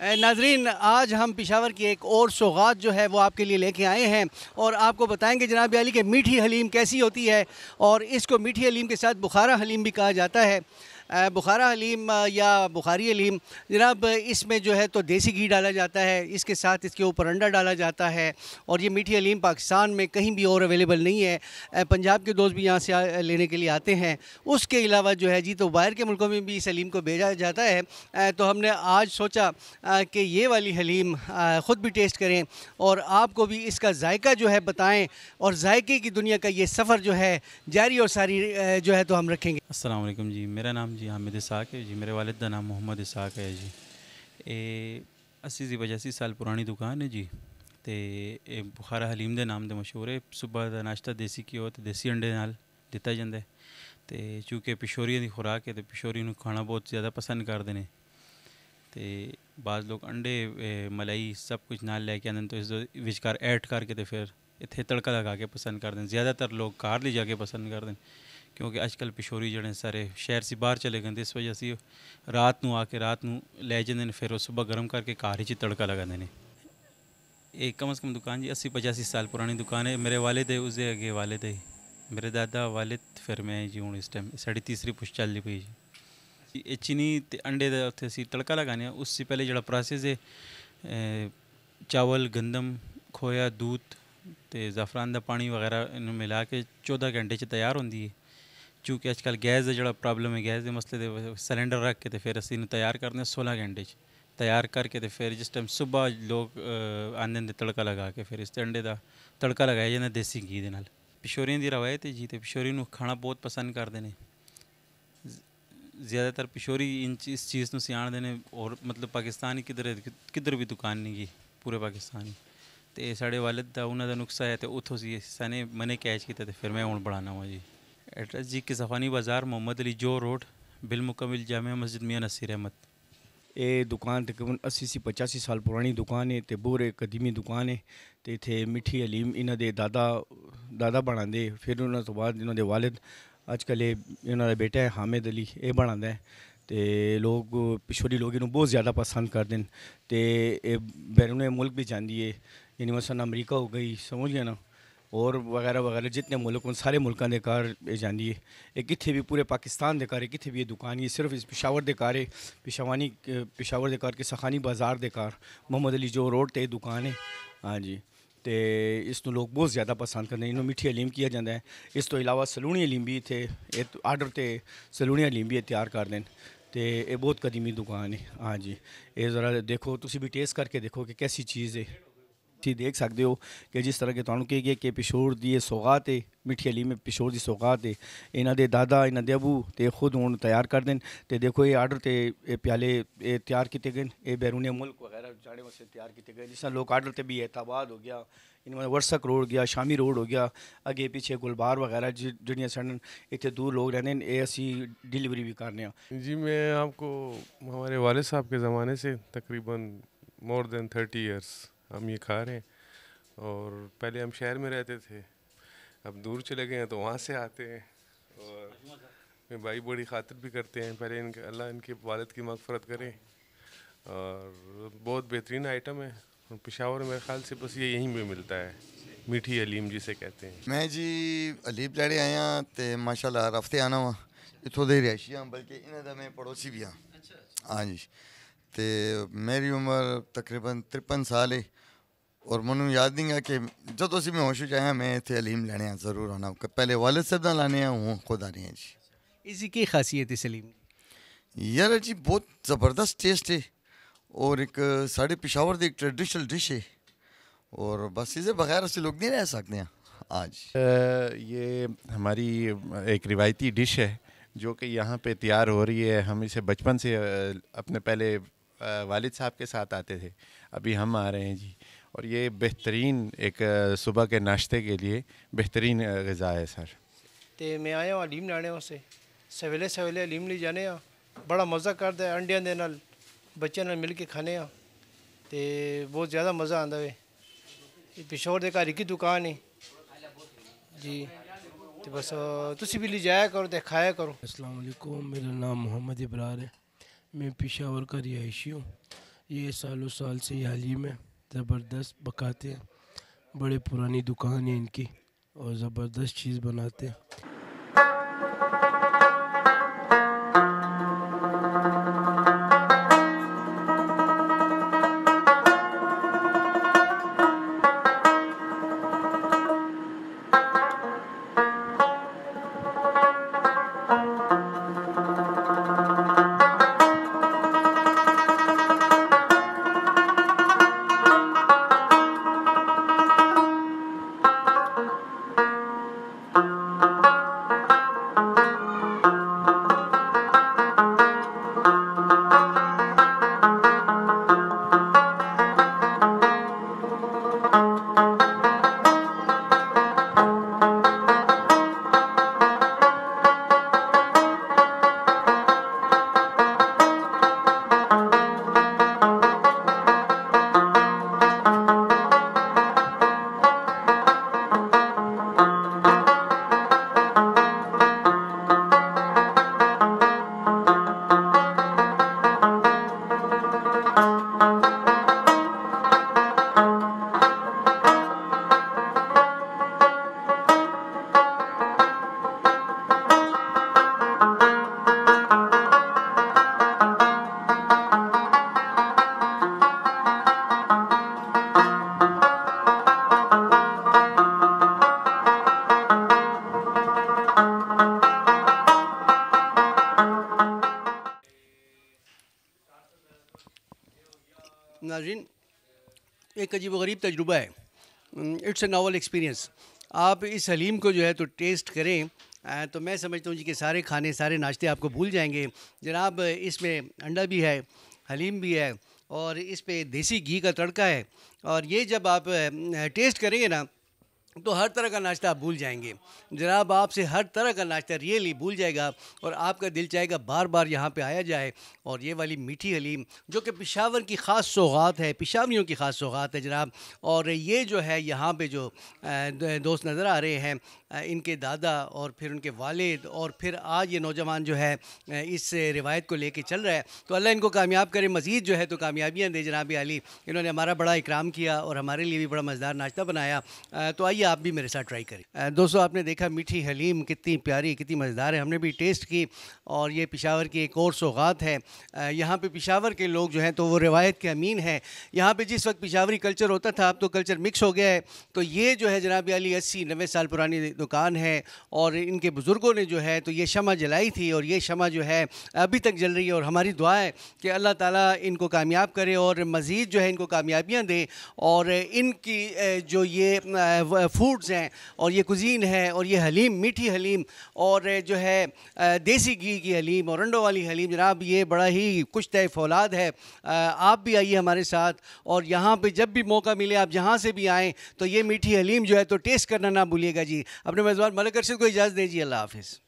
नाजरीन आज हम पिशावर की एक और सौगात जो है वो आपके लिए लेके आए हैं और आपको बताएंगे जनाब अली के मीठी हलीम कैसी होती है और इसको मीठी हलीम के साथ बुखारा हलीम भी कहा जाता है बुखारा हलीम या बुखारी हलीम जनाब इसमें जो है तो देसी घी डाला जाता है इसके साथ इसके ऊपर अंडा डाला जाता है और ये मीठी हलीम पाकिस्तान में कहीं भी और अवेलेबल नहीं है पंजाब के दोस्त भी यहाँ से लेने के लिए आते हैं उसके अलावा जो है जी तो बाहर के मुल्कों में भी इस हलीम को भेजा जाता है तो हमने आज सोचा कि ये वाली हलीम ख़ुद भी टेस्ट करें और आपको भी इसका जायका जो है बताएँ और जायके की दुनिया का ये सफ़र जो है जारी और सारी जो है तो हम रखेंगे असलम जी मेरा नाम ਜੀ ਹਾਮਿਦ ਇਸਾਕ ਹੈ ਜੀ ਮੇਰੇ ਵਾਲਿਦ ਦਾ ਨਾਮ ਮੁਹੰਮਦ ਇਸਾਕ ਹੈ ਜੀ ਇਹ 80 ਦੀ ਵਜ੍ਹਾ ਸਾਲ ਪੁਰਾਣੀ ਦੁਕਾਨ ਹੈ ਜੀ ਤੇ ਇਹ ਬੁਖਾਰਾ ਹਲੀਮ ਦੇ ਨਾਮ ਦੇ ਮਸ਼ਹੂਰ ਹੈ ਸਵੇਰ ਦਾ ਨਾਸ਼ਤਾ ਦੇਸੀ ਘਿਓ ਤੇ ਦੇਸੀ ਅੰਡੇ ਨਾਲ ਦਿੱਤਾ ਜਾਂਦਾ ਤੇ ਚੂੰਕਿ ਪਿਸ਼ੋਰੀਆਂ ਦੀ ਖੁਰਾਕ ਹੈ ਤੇ ਪਿਸ਼ੋਰੀ ਨੂੰ ਖਾਣਾ ਬਹੁਤ ਜ਼ਿਆਦਾ ਪਸੰਦ ਕਰਦੇ ਨੇ ਤੇ ਬਾਜ਼ ਲੋਕ ਅੰਡੇ ਮਲਾਈ ਸਭ ਕੁਝ ਨਾਲ ਲੈ ਕੇ ਆਉਂਦੇ ਨੇ ਤੇ ਇਸ ਦੇ ਵਿਚਕਾਰ ਐਡ ਕਰਕੇ ਤੇ ਫਿਰ ਇੱਥੇ ਤੜਕਾ ਲਗਾ ਕੇ ਪਸੰਦ ਕਰਦੇ ਨੇ ਜ਼ਿਆਦਾਤਰ ਲੋਕ ਘਰ ਲਈ ਜਾ ਕੇ ਪਸੰਦ ਕਰਦੇ ਨੇ ਕਿਉਂਕਿ ਅੱਜਕੱਲ ਪਿਸ਼ੋਰੀ ਜਿਹੜੇ ਸਾਰੇ ਸ਼ਹਿਰ ਸੀ ਬਾਹਰ ਚਲੇ ਗਏ ਨੇ ਇਸ ਵਜ੍ਹਾ ਸੀ ਰਾਤ ਨੂੰ ਆ ਕੇ ਰਾਤ ਨੂੰ ਲੈ ਜਾਂਦੇ ਨੇ ਫਿਰ ਉਹ ਸਵੇਰ ਗਰਮ ਕਰਕੇ ਘਰ ਵਿੱਚ ਤੜਕਾ ਲਗਾਉਂਦੇ ਨੇ ਇਹ ਕਮ ਸੇ ਕਮ ਦੁਕਾਨ ਜੀ 80 85 ਸਾਲ ਪੁਰਾਣੀ ਦੁਕਾਨ ਹੈ ਮੇਰੇ ਵਾਲਿਦ ਹੈ ਉਸਦੇ ਅੱਗੇ ਵਾਲਿਦ ਹੈ ਮੇਰੇ ਦਾਦਾ ਵਾਲਿਦ ਫਿਰ ਮੈਂ ਜੀ ਹੁਣ ਇਸ ਟਾਈਮ ਸਾਡੀ ਤੀਸਰੀ ਪੁਸ਼ ਚੱਲਦੀ ਪਈ ਜੀ ਇਹ ਚੀਨੀ ਤੇ ਅੰਡੇ ਦਾ ਉੱਥੇ ਅਸੀਂ ਤੜਕਾ ਲਗਾਉਂਦੇ ਆ ਉਸ ਤੋਂ ਪਹਿਲੇ ਜਿਹੜਾ ਪ੍ਰੋਸੈਸ ਹੈ ਚਾਵਲ ਗੰਦਮ ਖੋਇਆ ਦੁੱਧ ਤੇ ਜ਼ਫਰਾਨ ਦਾ ਪਾਣੀ ਵਗੈਰਾ ਇਹਨੂੰ ਮਿਲਾ ਕੇ 14 ਘੰਟੇ ਚ ਤਿਆਰ ਹੁੰਦੀ ਹੈ ਕਿਉਂਕਿ ਅੱਜ ਕੱਲ ਗੈਸ ਦਾ ਜਿਹੜਾ ਪ੍ਰੋਬਲਮ ਹੈ ਗੈਸ ਦੇ ਮਸਲੇ ਦੇ ਸਿਲੰਡਰ ਰੱਖ ਕੇ ਤੇ ਫਿਰ ਅਸੀਂ ਇਹਨੂੰ ਤਿਆਰ ਕਰਨੇ 16 ਘੰਟੇ 'ਚ ਤਿਆਰ ਕਰਕੇ ਤੇ ਫਿਰ ਜਿਸ ਟਾਈਮ ਸਵੇਰ ਲੋਕ ਆਂਦੇ ਨੇ ਤੜਕਾ ਲਗਾ ਕੇ ਫਿਰ ਇਸ ਅੰਡੇ ਦਾ ਤੜਕਾ ਲਗਾਇਆ ਜਾਂਦਾ ਦੇਸੀ ਘੀ ਦੇ ਨਾਲ ਪਿਸ਼ੋਰੀਆਂ ਦੀ ਰਵਾਇਤ ਹੈ ਜੀ ਤੇ ਪਿਸ਼ੋਰੀ ਨੂੰ ਖਾਣਾ ਬਹੁਤ ਪਸੰਦ ਕਰਦੇ ਨੇ ਜ਼ਿਆਦਾਤਰ ਪਿਸ਼ੋਰੀ ਇਸ ਚੀਜ਼ ਨੂੰ ਸਿਆਣਦੇ ਨੇ ਔਰ ਮਤਲਬ ਪਾਕਿਸਤਾਨੀ ਕਿਧਰ ਕਿਧਰ ਵੀ ਦੁਕਾਨ ਨਹੀਂ ਗਈ ਪੂਰੇ ਪਾਕਿਸਤਾਨੀ ਤੇ ਸਾਡੇ ਵਾਲਿਦ ਦਾ ਉਹਨਾਂ ਦਾ ਨੁਕਸਾ ਹੈ ਤੇ ਉਥੋਂ ਸੀ ਸਾਨੇ ਮਨੇ ਕੈਚ ਕੀਤਾ ਤੇ ਫਿਰ ਮੈਂ ਹੁਣ ਬਣਾਣਾ ਹਾਂ ਜੀ एड्रेस जी किसफानी बाज़ार मोहम्मद अली जो रोड बिलमुकमिल जाम मस्जिद मियाँ नसीर अहमद ये दुकान तकरीबन अस्सी से पचासी साल पुरानी दुकान है तो एक कदीमी दुकान है तो इतने मिठी इन्ह के दादा दादा दे फिर उन्होंने तो बाद इन्होंने वालिद अजकल इन्होंने बेटा है हामिद अली ये बना है तो लोग ਪਿਛੋੜੀ लोग इन्हों बहुत ज़्यादा पसंद करते हैं तो बैरूने मुल्क भी जाती है ਏ अमरीका हो गई समझ गया ना और वगैरह वगैरह जितने मुल्क उन सारे मुल्क के कार जानी एक इतने भी पूरे पाकिस्तान के कार एक इतने भी दुकान ये सिर्फ इस पिशावर के कार है पिशावानी पिशावर के कार के सखानी बाज़ार के कार मोहम्मद अली जो रोड पर दुकान है हाँ जी तो इस लोग बहुत ज़्यादा पसंद करते हैं इन मिठी हलीम किया जाता है इस तो इलावा सलूनी हलीम भी इतने आर्डर से सलूनी हलीम भी तैयार कर दें तो यह बहुत कदीमी दुकान है हाँ जी ये ज़रा देखो तुम भी टेस्ट करके देखो कि कैसी चीज़ है ਤੁਸੀਂ ਦੇਖ ਸਕਦੇ ਹੋ ਕਿ ਜਿਸ ਤਰ੍ਹਾਂ ਕਿ ਤੁਹਾਨੂੰ ਕਹੀ ਗਈ ਕਿ ਪਿਸ਼ੋਰ ਦੀ ਸੌਗਾਤ ਹੈ ਮਿੱਠੀ ਅਲੀ ਮੇ ਪਿਸ਼ੋਰ ਦੀ ਸੌਗਾਤ ਹੈ ਇਹਨਾਂ ਦੇ ਦਾਦਾ ਇਹਨਾਂ ਦੇ ਅਬੂ ਤੇ ਖੁਦ ਹੁਣ ਤਿਆਰ ਕਰ ਦੇਣ ਤੇ ਦੇਖੋ ਇਹ ਆਰਡਰ ਤੇ ਇਹ ਪਿਆਲੇ ਇਹ ਤਿਆਰ ਕੀਤੇ ਗਏ ਇਹ ਬੈਰੂਨੀ ਮੁਲਕ ਵਗੈਰਾ ਜਾਣੇ ਵਾਸਤੇ ਤਿਆਰ ਕੀਤੇ ਗਏ ਜਿਸ ਤਰ੍ਹਾਂ ਲੋਕ ਆਰਡਰ ਤੇ ਵੀ ਐਤਾਬਾਦ ਹੋ ਗਿਆ इन्होंने वर्सक रोड गया शामी रोड हो गया अगे पीछे गुलबार वगैरह जड़ियाँ सन इतने दूर लोग रहने ए असी डिलीवरी भी करने जी मैं आपको हमारे वाले साहब के ज़माने से तकरीबन मोर देन थर्टी ईयर्स हम ये खा रहे हैं और पहले हम शहर में रहते थे अब दूर चले गए हैं तो वहाँ से आते हैं और मेरे भाई बड़ी खातिर भी करते हैं पहले इनके अल्लाह इनके वालद की मगफरत करें और बहुत बेहतरीन आइटम है और पिशावर मेरे ख्याल से बस ये यहीं पर मिलता है मीठी हलीम जिसे कहते हैं मैं जी अलीब जड़े आया तो माशा रफ्ते आना वहाँ इतों के रिहायशी हाँ बल्कि इन्हें का मैं पड़ोसी भी हाँ हाँ जी तो मेरी उम्र तकरीबन तिरपन साल है और मैं याद नहीं ਆ कि जो तो मैं होश हो ਆਇਆ मैं इतने अलीम लैने जरूर आना ਆਣਾ ਪਹਿਲੇ ਵਾਲਿਦ ਸਾਹਿਬ ਨਾਲ हूँ खुद ਹੁਣ ਖੁਦ ਆਣੇ ਆ ਜੀ ਇਸੀ ਕੀ ਖਾਸੀਅਤ ਹੈ ਸਲੀਮ ਯਾਰ ਜੀ ਬਹੁਤ ਜ਼ਬਰਦਸਤ और एक साढ़े पिशावर की एक ट्रेडिशनल डिश है और बस इसे बगैर असं लोग नहीं रह सकते हैं आज ये हमारी एक रिवायती डिश है जो कि यहाँ पे तैयार हो रही है हम इसे बचपन से अपने पहले वालिद साहब के साथ आते थे अभी हम आ रहे हैं जी और ये बेहतरीन एक सुबह के नाश्ते के लिए बेहतरीन गज़ा है सर तो मैं आया हूँ अलीम लाने वास्ते सवेले सवेले अलीम ले जाने आ बड़ा मज़ा करता है अंडिया के नाल बच्चे ने मिल के खाने तो बहुत ज़्यादा मज़ा आता है पिशोर के घर एक ही दुकान है जी तो बस तुम भी ले जाया करो तो खाया करो असलकुम मेरा नाम मोहम्मद इबरार है मैं पिशावर का रिहायशी हूँ ये सालों साल से हाल ही में ज़बरदस्त पकाते हैं बड़े पुरानी दुकान है इनकी और ज़बरदस्त चीज़ बनाते हैं नाजिन एक अजीब गरीब तजुर्बा है इट्स अ नावल एक्सपीरियंस आप इस हलीम को जो है तो टेस्ट करें तो मैं समझता हूँ जी कि सारे खाने सारे नाश्ते आपको भूल जाएंगे जनाब इसमें अंडा भी है हलीम भी है और इस पर देसी घी का तड़का है और ये जब आप टेस्ट करेंगे ना तो हर तरह का नाश्ता आप भूल जाएंगे जनाब आपसे हर तरह का नाश्ता रियली भूल जाएगा और आपका दिल चाहेगा बार बार यहाँ पे आया जाए और ये वाली मीठी हलीम जो कि पिशावर की ख़ास सौगात है पिशावरियों की ख़ास सौगात है जनाब और ये जो है यहाँ पे जो दोस्त नज़र आ रहे हैं इनके दादा और फिर उनके वालिद और फिर आज ये नौजवान जो है इस रिवायत को लेके चल रहा है तो अल्लाह इनको कामयाब करे मज़ीद जो है तो कामयाबियाँ दे जनाब अली इन्होंने हमारा बड़ा इकराम किया और हमारे लिए भी बड़ा मज़ेदार नाश्ता बनाया तो आइए आप भी मेरे साथ ट्राई करें दोस्तों आपने देखा मीठी हलीम कितनी प्यारी कितनी मज़ेदार है हमने भी टेस्ट की और ये पिशावर की एक और सौगात है यहाँ पे पिशावर के लोग जो हैं तो वो रिवायत के अमीन हैं यहाँ पे जिस वक्त पिशावरी कल्चर होता था अब तो कल्चर मिक्स हो गया है तो ये जो है जनाब अली अस्सी नबे साल पुरानी दुकान है और इनके बुज़ुर्गों ने जो है तो ये शमा जलाई थी और ये शमा जो है अभी तक जल रही है और हमारी दुआ है कि अल्लाह ताली इनको कामयाब करे और मज़ीद जो है इनको कामयाबियाँ दे और इनकी जो ये फूड्स हैं और ये कुजीन है और ये हलीम मीठी हलीम और जो है देसी घी की हलीम और अंडों वाली हलीम जनाब ये बड़ा ही कुछ तय फौलाद है आप भी आइए हमारे साथ और यहाँ पे जब भी मौका मिले आप जहाँ से भी आएँ तो ये मीठी हलीम जो है तो टेस्ट करना ना भूलिएगा जी अपने मेज़बान मलिक अरशद को इजाज़त दीजिए अल्लाह हाफिज़